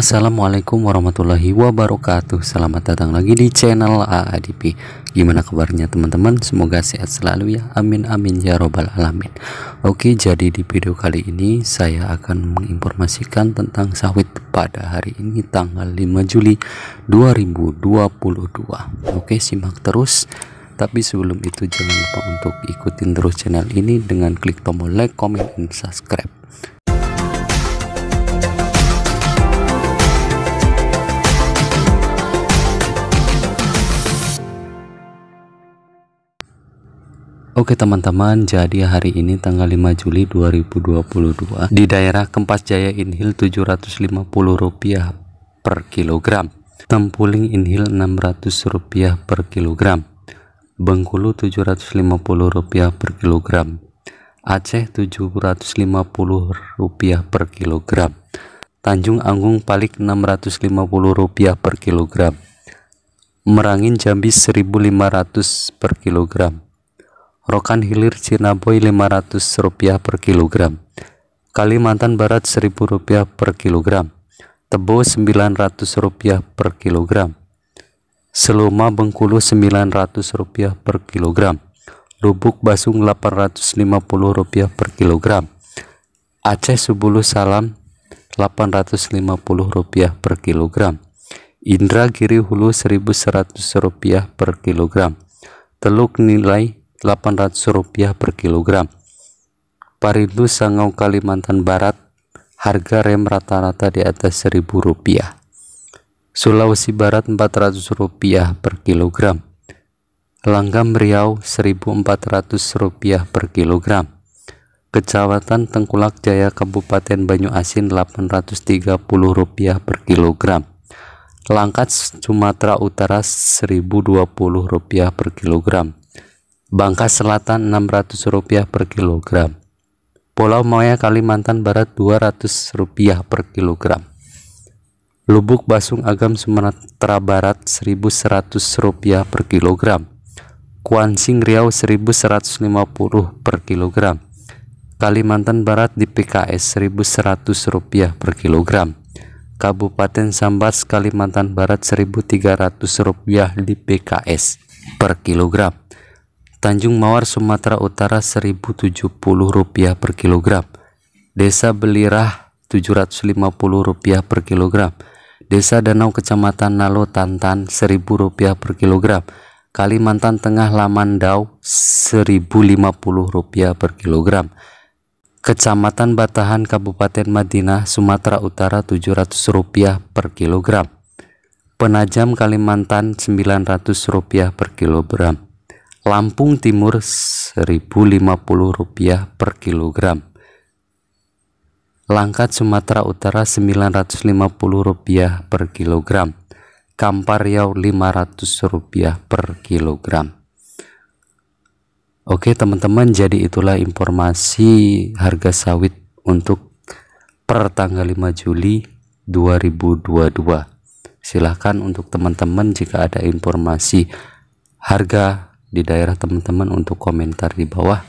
Assalamualaikum warahmatullahi wabarakatuh Selamat datang lagi di channel AADP Gimana kabarnya teman-teman? Semoga sehat selalu ya Amin amin ya robbal alamin Oke jadi di video kali ini Saya akan menginformasikan tentang sawit pada hari ini Tanggal 5 Juli 2022 Oke simak terus tapi sebelum itu jangan lupa untuk ikutin terus channel ini dengan klik tombol like, comment, dan subscribe Oke teman-teman, jadi hari ini tanggal 5 Juli 2022 di daerah Kempas Jaya Inhil 750 rupiah per kilogram, Tempuling Inhil 600 rupiah per kilogram, Bengkulu 750 rupiah per kilogram, Aceh 750 rupiah per kilogram, Tanjung Anggung Palik 650 rupiah per kilogram, Merangin Jambi 1500 per kilogram, Rokan Hilir Cinaboy Rp500 per kilogram, Kalimantan Barat rp rupiah per kilogram, Tebo rp rupiah per kilogram, Seloma Bengkulu rp rupiah per kilogram, Lubuk Basung rp rupiah per kilogram, Aceh Subulu Salam rp rupiah per kilogram, Indra Giri Hulu rp rupiah per kilogram, Teluk Nilai 800 rupiah per kilogram. Parindu Sangau Kalimantan Barat harga rem rata-rata di atas 1000 rupiah. Sulawesi Barat 400 rupiah per kilogram. Langgam Riau 1400 rupiah per kilogram. Kecamatan Tengkulak Jaya Kabupaten Banyu Asin 830 rupiah per kilogram. Langkat Sumatera Utara 1020 rupiah per kilogram. Bangka Selatan rp 600 per kilogram Pulau Moya Kalimantan Barat rp 200 per kilogram Lubuk Basung Agam Sumatera Barat 1100 rupiah per kilogram Kuansing Riau rp 1150 per kilogram Kalimantan Barat di PKS 1100 rupiah per kilogram Kabupaten Sambas Kalimantan Barat rp 1300 di PKS per kilogram Tanjung Mawar Sumatera Utara 1070 rupiah per kilogram Desa Belirah 750 rupiah per kilogram Desa Danau Kecamatan Nalo Tantan 1000 rupiah per kilogram Kalimantan Tengah Lamandau 1050 rupiah per kilogram Kecamatan Batahan Kabupaten Madinah Sumatera Utara 700 rupiah per kilogram Penajam Kalimantan 900 rupiah per kilogram Lampung Timur Rp1.050 per kilogram. Langkat Sumatera Utara Rp950 per kilogram. Kampar Riau Rp500 per kilogram. Oke teman-teman, jadi itulah informasi harga sawit untuk per tanggal 5 Juli 2022. Silahkan untuk teman-teman jika ada informasi harga di daerah teman-teman untuk komentar di bawah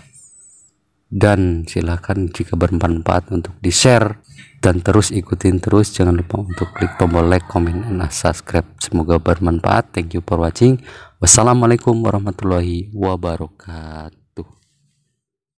dan silahkan jika bermanfaat untuk di share dan terus ikutin terus jangan lupa untuk klik tombol like, comment, dan subscribe semoga bermanfaat thank you for watching wassalamualaikum warahmatullahi wabarakatuh